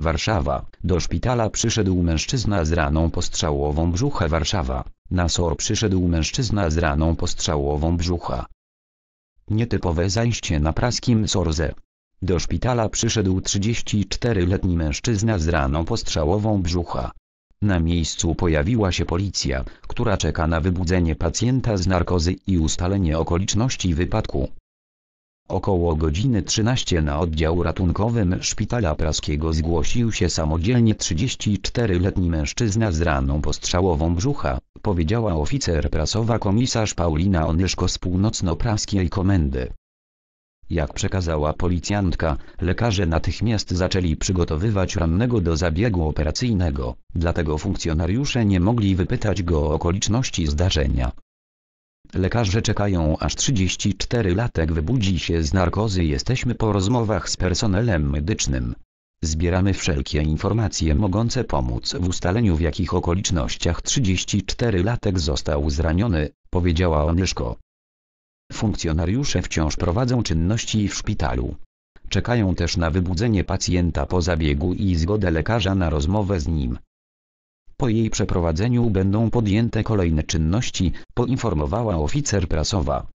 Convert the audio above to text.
Warszawa. Do szpitala przyszedł mężczyzna z raną postrzałową brzucha Warszawa. Na SOR przyszedł mężczyzna z raną postrzałową brzucha. Nietypowe zajście na praskim SORZE. Do szpitala przyszedł 34-letni mężczyzna z raną postrzałową brzucha. Na miejscu pojawiła się policja, która czeka na wybudzenie pacjenta z narkozy i ustalenie okoliczności wypadku. Około godziny 13 na oddział ratunkowym szpitala praskiego zgłosił się samodzielnie 34-letni mężczyzna z raną postrzałową brzucha, powiedziała oficer prasowa komisarz Paulina Onyszko z północno-praskiej komendy. Jak przekazała policjantka, lekarze natychmiast zaczęli przygotowywać rannego do zabiegu operacyjnego, dlatego funkcjonariusze nie mogli wypytać go o okoliczności zdarzenia. Lekarze czekają aż 34-latek wybudzi się z narkozy jesteśmy po rozmowach z personelem medycznym. Zbieramy wszelkie informacje mogące pomóc w ustaleniu w jakich okolicznościach 34-latek został zraniony, powiedziała Onyszko. Funkcjonariusze wciąż prowadzą czynności w szpitalu. Czekają też na wybudzenie pacjenta po zabiegu i zgodę lekarza na rozmowę z nim. Po jej przeprowadzeniu będą podjęte kolejne czynności, poinformowała oficer prasowa.